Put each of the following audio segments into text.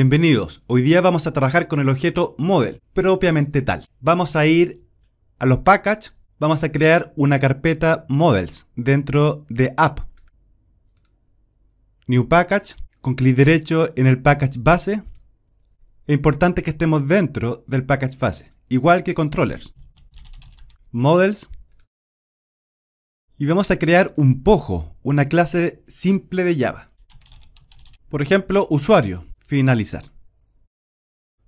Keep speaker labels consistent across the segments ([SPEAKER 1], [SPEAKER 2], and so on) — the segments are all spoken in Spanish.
[SPEAKER 1] Bienvenidos, hoy día vamos a trabajar con el objeto model, propiamente tal. Vamos a ir a los packages, vamos a crear una carpeta models dentro de app. New package, con clic derecho en el package base. Es importante que estemos dentro del package base, igual que controllers. Models. Y vamos a crear un POJO, una clase simple de Java. Por ejemplo, usuario finalizar.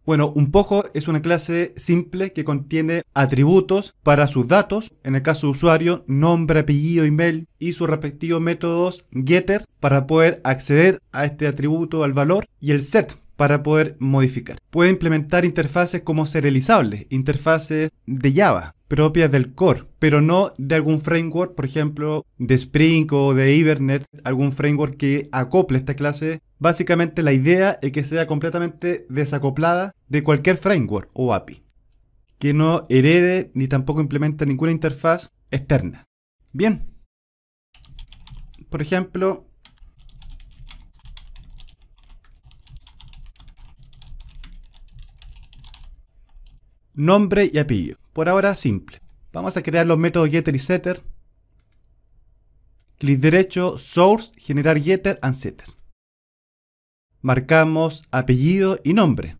[SPEAKER 1] Bueno, un POJO es una clase simple que contiene atributos para sus datos, en el caso de usuario, nombre, apellido, email y sus respectivos métodos getter para poder acceder a este atributo, al valor, y el set para poder modificar. Puede implementar interfaces como serializables, interfaces de Java, propias del core, pero no de algún framework, por ejemplo, de Spring o de Hibernate, algún framework que acople esta clase. Básicamente la idea es que sea completamente desacoplada de cualquier framework o API, que no herede ni tampoco implemente ninguna interfaz externa. Bien. Por ejemplo, Nombre y apellido. Por ahora simple. Vamos a crear los métodos getter y setter. Clic derecho, source, generar getter and setter. Marcamos apellido y nombre.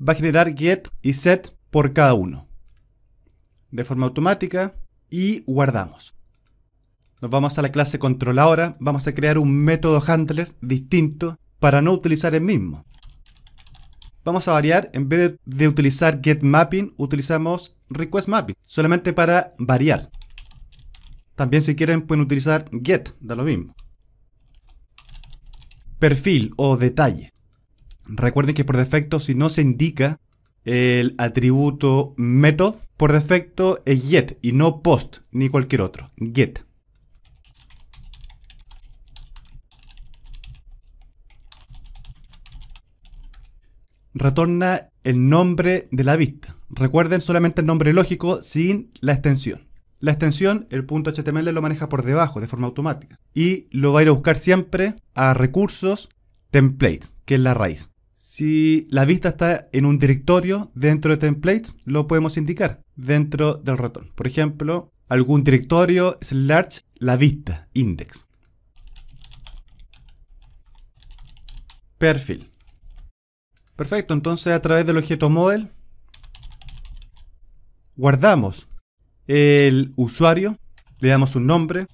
[SPEAKER 1] Va a generar get y set por cada uno. De forma automática y guardamos. Nos vamos a la clase control ahora. vamos a crear un método handler distinto para no utilizar el mismo vamos a variar, en vez de, utilizar get mapping, utilizamos request mapping, solamente para variar. También si quieren pueden utilizar get, da lo mismo. Perfil o detalle. Recuerden que por defecto si no se indica el atributo method, por defecto es get y no post ni cualquier otro, get. retorna el nombre de la vista. Recuerden solamente el nombre lógico sin la extensión. La extensión, el punto HTML lo maneja por debajo de forma automática y lo va a ir a buscar siempre a recursos templates, que es la raíz. Si la vista está en un directorio dentro de templates, lo podemos indicar dentro del ratón. Por ejemplo, algún directorio es large, la vista index. Perfil. Perfecto, entonces a través del objeto model guardamos el usuario, le damos un nombre.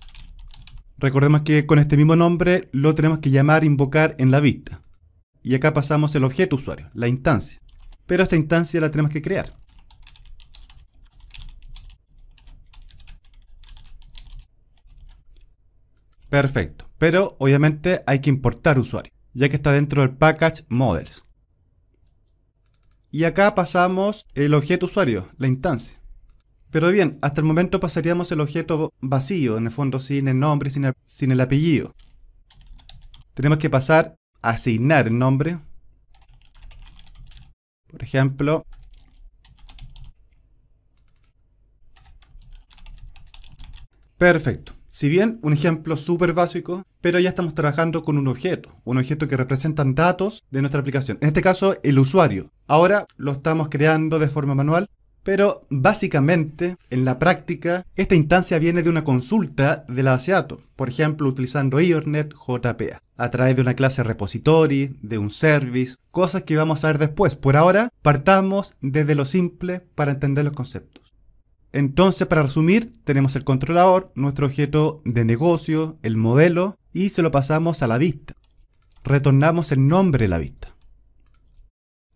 [SPEAKER 1] Recordemos que con este mismo nombre lo tenemos que llamar invocar en la vista. Y acá pasamos el objeto usuario, la instancia. Pero esta instancia la tenemos que crear. Perfecto, pero obviamente hay que importar usuario, ya que está dentro del package models y acá pasamos el objeto usuario, la instancia. Pero bien, hasta el momento pasaríamos el objeto vacío, en el fondo sin el nombre, sin el, sin el apellido. Tenemos que pasar a asignar el nombre. Por ejemplo, perfecto. Si bien un ejemplo súper básico, pero ya estamos trabajando con un objeto, un objeto que representan datos de nuestra aplicación, en este caso el usuario. Ahora lo estamos creando de forma manual, pero básicamente en la práctica esta instancia viene de una consulta de la base por ejemplo utilizando Ethernet JPA, a través de una clase repository, de un service, cosas que vamos a ver después. Por ahora partamos desde lo simple para entender los conceptos. Entonces, para resumir, tenemos el controlador, nuestro objeto de negocio, el modelo, y se lo pasamos a la vista. Retornamos el nombre de la vista.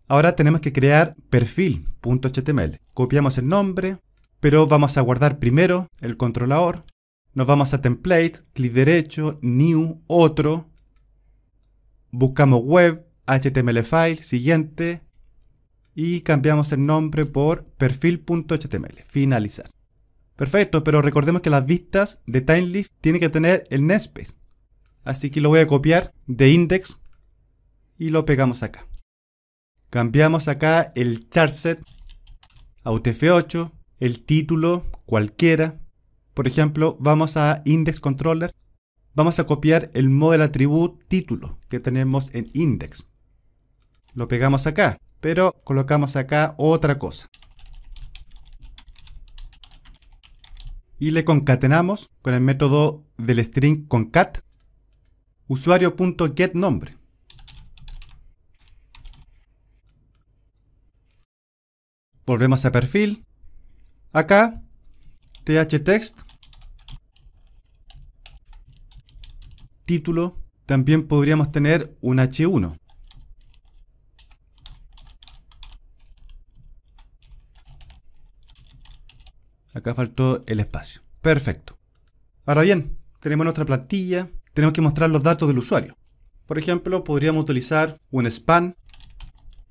[SPEAKER 1] Ahora tenemos que crear perfil.html. Copiamos el nombre, pero vamos a guardar primero el controlador. Nos vamos a template, clic derecho, new, otro. Buscamos web, HTML file, siguiente, y cambiamos el nombre por perfil.html, finalizar. Perfecto, pero recordemos que las vistas de TimeLeaf tienen que tener el namespace. Así que lo voy a copiar de index y lo pegamos acá. Cambiamos acá el charset a UTF-8, el título cualquiera. Por ejemplo, vamos a index controller. Vamos a copiar el model attribute título que tenemos en index. Lo pegamos acá pero colocamos acá otra cosa. Y le concatenamos con el método del string concat usuario.getNombre. Volvemos a perfil. Acá, THText. Título. También podríamos tener un H1. Acá faltó el espacio. Perfecto. Ahora bien, tenemos nuestra plantilla, tenemos que mostrar los datos del usuario. Por ejemplo, podríamos utilizar un span,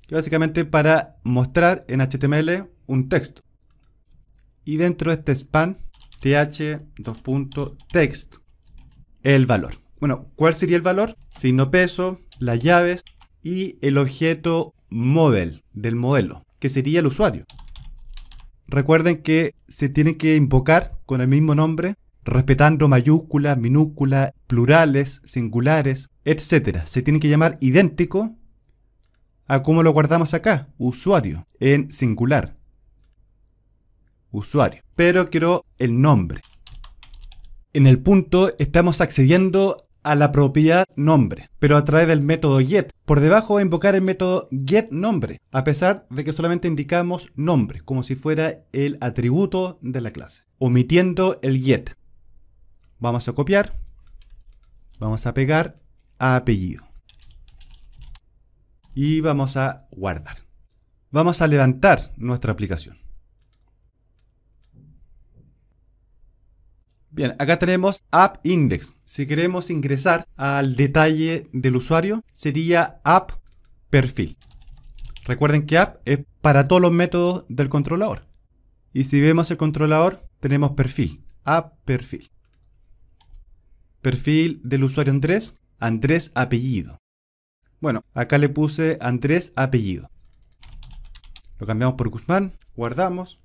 [SPEAKER 1] básicamente para mostrar en HTML un texto. Y dentro de este span, th text el valor. Bueno, ¿cuál sería el valor? Signo peso, las llaves y el objeto model del modelo, que sería el usuario. Recuerden que se tiene que invocar con el mismo nombre, respetando mayúsculas, minúsculas, plurales, singulares, etc. Se tiene que llamar idéntico a como lo guardamos acá, usuario, en singular. Usuario. Pero quiero el nombre. En el punto estamos accediendo a a la propiedad nombre, pero a través del método get. Por debajo a invocar el método get nombre a pesar de que solamente indicamos nombre, como si fuera el atributo de la clase, omitiendo el get. Vamos a copiar, vamos a pegar a apellido y vamos a guardar. Vamos a levantar nuestra aplicación. Bien, acá tenemos App Index. Si queremos ingresar al detalle del usuario, sería App Perfil. Recuerden que App es para todos los métodos del controlador. Y si vemos el controlador, tenemos perfil. App Perfil. Perfil del usuario Andrés. Andrés Apellido. Bueno, acá le puse Andrés Apellido. Lo cambiamos por Guzmán. Guardamos.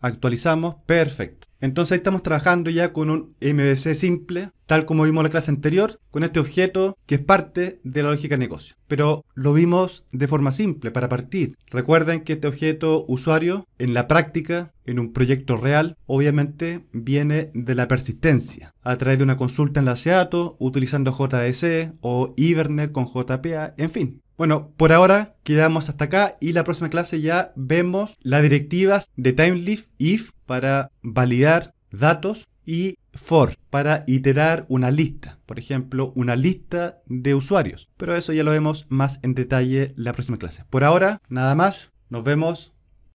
[SPEAKER 1] Actualizamos. Perfecto. Entonces ahí estamos trabajando ya con un MVC simple, tal como vimos en la clase anterior, con este objeto que es parte de la lógica de negocio. Pero lo vimos de forma simple para partir. Recuerden que este objeto usuario en la práctica, en un proyecto real, obviamente viene de la persistencia, a través de una consulta en la SEATO, utilizando JDC e o Ibernet con JPA, en fin. Bueno, por ahora quedamos hasta acá y la próxima clase ya vemos las directivas de TimeLeaf if para validar datos y for para iterar una lista, por ejemplo, una lista de usuarios. Pero eso ya lo vemos más en detalle la próxima clase. Por ahora, nada más, nos vemos